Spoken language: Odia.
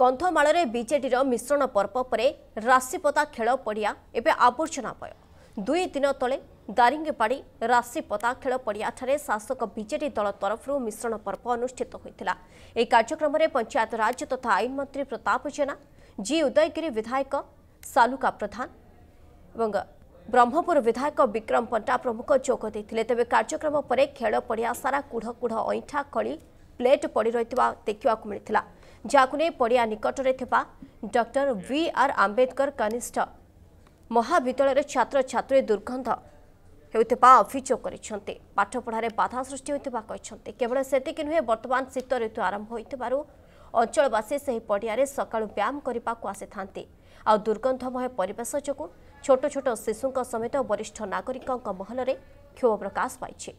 କନ୍ଧମାଳରେ ବିଜେଡ଼ିର ମିଶ୍ରଣ ପର୍ବ ପରେ ରାଶିପତା ଖେଳ ପଡ଼ିଆ ଏବେ ଆବର୍ଜନା ପୟ ଦୁଇ ଦିନ ତଳେ ଦାରିଙ୍ଗିପାଡ଼ି ରାଶିପତା ଖେଳ ପଡ଼ିଆଠାରେ ଶାସକ ବିଜେଡ଼ି ଦଳ ତରଫରୁ ମିଶ୍ରଣ ପର୍ବ ଅନୁଷ୍ଠିତ ହୋଇଥିଲା ଏହି କାର୍ଯ୍ୟକ୍ରମରେ ପଞ୍ଚାୟତରାଜ ତଥା ଆଇନ ମନ୍ତ୍ରୀ ପ୍ରତାପ ଜେନା ଜି ଉଦୟଗିରି ବିଧାୟକ ସାଲୁକା ପ୍ରଧାନ ଏବଂ ବ୍ରହ୍ମପୁର ବିଧାୟକ ବିକ୍ରମ ପଣ୍ଡା ପ୍ରମୁଖ ଯୋଗ ଦେଇଥିଲେ ତେବେ କାର୍ଯ୍ୟକ୍ରମ ପରେ ଖେଳ ପଡ଼ିଆ ସାରା କୁଢ଼ କୁଢ଼ ଅଇଁଠା ଖଳି ପ୍ଲେଟ୍ ପଡ଼ି ରହିଥିବା ଦେଖିବାକୁ ମିଳିଥିଲା ଯାହାକୁ ନେଇ ପଡ଼ିଆ ନିକଟରେ ଥିବା ଡକ୍ଟର ଭି ଆର୍ ଆମ୍ବେଦକର କନିଷ୍ଠ ମହାବିଦ୍ୟାଳୟରେ ଛାତ୍ରଛାତ୍ରୀ ଦୁର୍ଗନ୍ଧ ହେଉଥିବା ଅଭିଯୋଗ କରିଛନ୍ତି ପାଠପଢ଼ାରେ ବାଧା ସୃଷ୍ଟି ହୋଇଥିବା କହିଛନ୍ତି କେବଳ ସେତିକି ନୁହେଁ ବର୍ତ୍ତମାନ ଶୀତ ଋତୁ ଆରମ୍ଭ ହୋଇଥିବାରୁ ଅଞ୍ଚଳବାସୀ ସେହି ପଡ଼ିଆରେ ସକାଳୁ ବ୍ୟାୟାମ କରିବାକୁ ଆସିଥାନ୍ତି ଆଉ ଦୁର୍ଗନ୍ଧମୟ ପରିବେଶ ଯୋଗୁଁ ଛୋଟ ଛୋଟ ଶିଶୁଙ୍କ ସମେତ ବରିଷ୍ଠ ନାଗରିକଙ୍କ ମହଲରେ କ୍ଷୋଭ ପ୍ରକାଶ ପାଇଛି